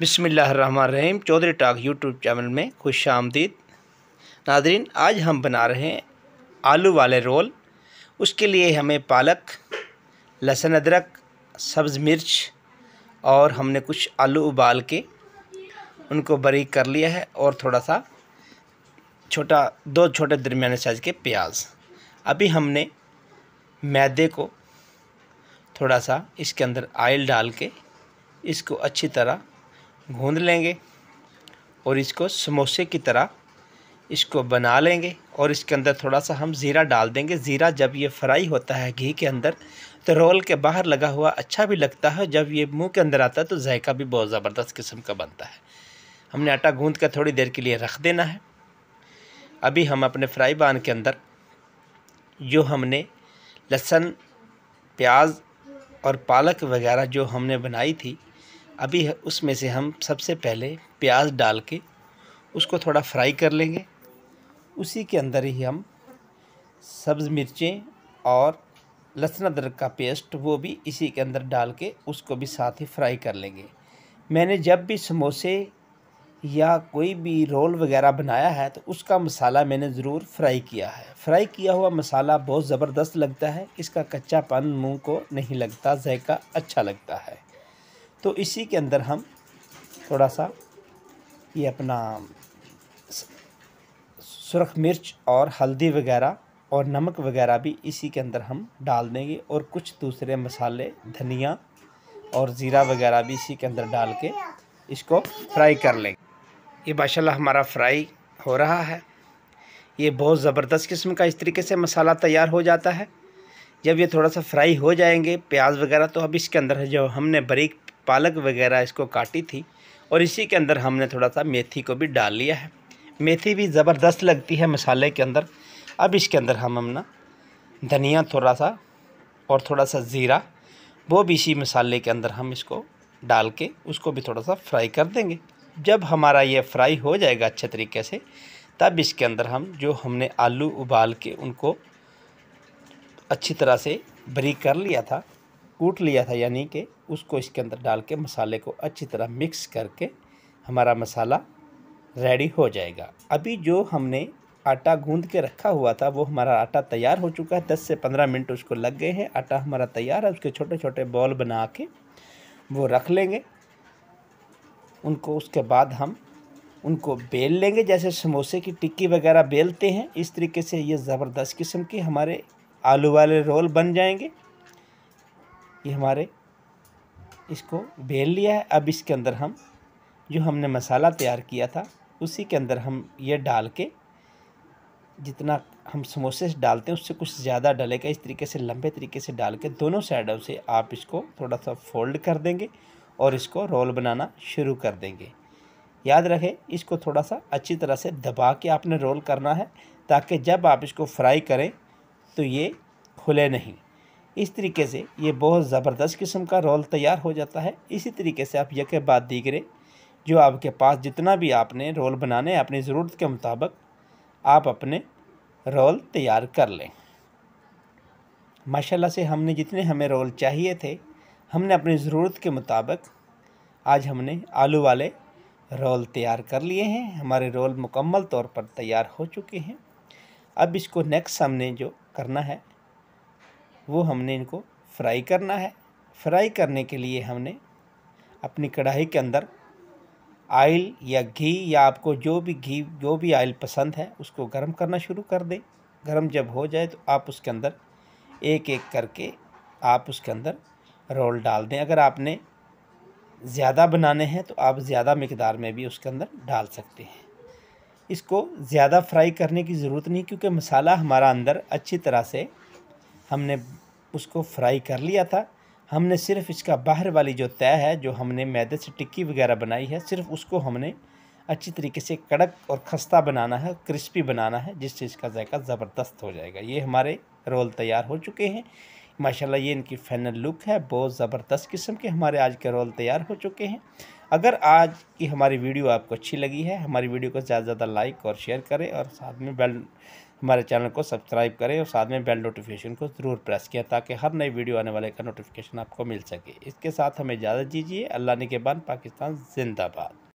बिसमीम चौधरी टाक YouTube channel में खुश आमदीद नादरीन आज हम बना रहे हैं आलू वाले रोल उसके लिए हमें पालक लहसुन अदरक सब्ज़ मिर्च और हमने कुछ आलू उबाल के उनको बरीक कर लिया है और थोड़ा सा छोटा दो छोटे दरमियाने साइज़ के प्याज अभी हमने मैदे को थोड़ा सा इसके अंदर आयल डाल के इसको अच्छी तरह गूँध लेंगे और इसको समोसे की तरह इसको बना लेंगे और इसके अंदर थोड़ा सा हम ज़ीरा डाल देंगे ज़ीरा जब ये फ्राई होता है घी के अंदर तो रोल के बाहर लगा हुआ अच्छा भी लगता है जब ये मुंह के अंदर आता है तो जायका भी बहुत ज़बरदस्त किस्म का बनता है हमने आटा गूँध कर थोड़ी देर के लिए रख देना है अभी हम अपने फ्राई पान के अंदर जो हमने लहसुन प्याज और पालक वगैरह जो हमने बनाई थी अभी उसमें से हम सबसे पहले प्याज डाल के उसको थोड़ा फ्राई कर लेंगे उसी के अंदर ही हम सब्ज़ मिर्चें और लहसुन अदरक का पेस्ट वो भी इसी के अंदर डाल के उसको भी साथ ही फ्राई कर लेंगे मैंने जब भी समोसे या कोई भी रोल वगैरह बनाया है तो उसका मसाला मैंने ज़रूर फ्राई किया है फ्राई किया हुआ मसाला बहुत ज़बरदस्त लगता है इसका कच्चापन मुंह को नहीं लगता जायका अच्छा लगता है तो इसी के अंदर हम थोड़ा सा ये अपना सुरख मिर्च और हल्दी वगैरह और नमक वगैरह भी इसी के अंदर हम डाल देंगे और कुछ दूसरे मसाले धनिया और ज़ीरा वगैरह भी इसी के अंदर डाल के इसको फ्राई कर लेंगे ये माशाल्लाह हमारा फ्राई हो रहा है ये बहुत ज़बरदस्त किस्म का इस तरीके से मसाला तैयार हो जाता है जब ये थोड़ा सा फ्राई हो जाएंगे प्याज वगैरह तो अब इसके अंदर जो हमने बरीक पालक वगैरह इसको काटी थी और इसी के अंदर हमने थोड़ा सा मेथी को भी डाल लिया है मेथी भी ज़बरदस्त लगती है मसाले के अंदर अब इसके अंदर हम हम ना धनिया थोड़ा सा और थोड़ा सा ज़ीरा वो भी इसी मसाले के अंदर हम इसको डाल के उसको भी थोड़ा सा फ्राई कर देंगे जब हमारा ये फ्राई हो जाएगा अच्छे तरीके से तब इसके अंदर हम जो हमने आलू उबाल के उनको अच्छी तरह से बरीक कर लिया था कूट लिया था यानी कि उसको इसके अंदर डाल के मसाले को अच्छी तरह मिक्स करके हमारा मसाला रेडी हो जाएगा अभी जो हमने आटा गूंद के रखा हुआ था वो हमारा आटा तैयार हो चुका है दस से पंद्रह मिनट उसको लग गए हैं आटा हमारा तैयार है उसके छोटे छोटे बॉल बना के वो रख लेंगे उनको उसके बाद हम उनको बेल लेंगे जैसे समोसे की टिक्की वगैरह बेलते हैं इस तरीके से ये ज़बरदस्त किस्म के हमारे आलू वाले रोल बन जाएंगे ये हमारे इसको बेल लिया है अब इसके अंदर हम जो हमने मसाला तैयार किया था उसी के अंदर हम ये डाल के जितना हम समोसे डालते हैं उससे कुछ ज़्यादा डलेगा इस तरीके से लंबे तरीके से डाल के दोनों साइडों से आप इसको थोड़ा सा फोल्ड कर देंगे और इसको रोल बनाना शुरू कर देंगे याद रखें इसको थोड़ा सा अच्छी तरह से दबा के आपने रोल करना है ताकि जब आप इसको फ्राई करें तो ये खुले नहीं इस तरीके से ये बहुत ज़बरदस्त किस्म का रोल तैयार हो जाता है इसी तरीके से आप यके बाद दीगरे जो आपके पास जितना भी आपने रोल बनाने अपनी ज़रूरत के मुताबिक आप अपने रोल तैयार कर लें माशाल्लाह से हमने जितने हमें रोल चाहिए थे हमने अपनी ज़रूरत के मुताबिक आज हमने आलू वाले रोल तैयार कर लिए हैं हमारे रोल मुकम्मल तौर पर तैयार हो चुके हैं अब इसको नेक्स्ट हमने जो करना है वो हमने इनको फ्राई करना है फ्राई करने के लिए हमने अपनी कढ़ाई के अंदर आयल या घी या आपको जो भी घी जो भी आयल पसंद है उसको गर्म करना शुरू कर दें गर्म जब हो जाए तो आप उसके अंदर एक एक करके आप उसके अंदर रोल डाल दें अगर आपने ज़्यादा बनाने हैं तो आप ज़्यादा मकदार में भी उसके अंदर डाल सकते हैं इसको ज़्यादा फ्राई करने की ज़रूरत नहीं क्योंकि मसाला हमारा अंदर अच्छी तरह से हमने उसको फ्राई कर लिया था हमने सिर्फ इसका बाहर वाली जो तय है जो हमने मैदे से टिक्की वगैरह बनाई है सिर्फ उसको हमने अच्छी तरीके से कड़क और खस्ता बनाना है क्रिस्पी बनाना है जिससे इसका जायका ज़बरदस्त हो जाएगा ये हमारे रोल तैयार हो चुके हैं माशाल्लाह ये इनकी फाइनल लुक है बहुत ज़बरदस्त किस्म के हमारे आज के रोल तैयार हो चुके हैं अगर आज की हमारी वीडियो आपको अच्छी लगी है हमारी वीडियो को ज़्यादा से ज़्यादा लाइक और शेयर करें और साथ में बेल हमारे चैनल को सब्सक्राइब करें और साथ में बेल नोटिफिकेशन को ज़रूर प्रेस किया ताकि हर नई वीडियो आने वाले का नोटिफिकेशन आपको मिल सके इसके साथ हमें इजाज़त दीजिए अल्लाह ने के बाद पाकिस्तान जिंदाबाद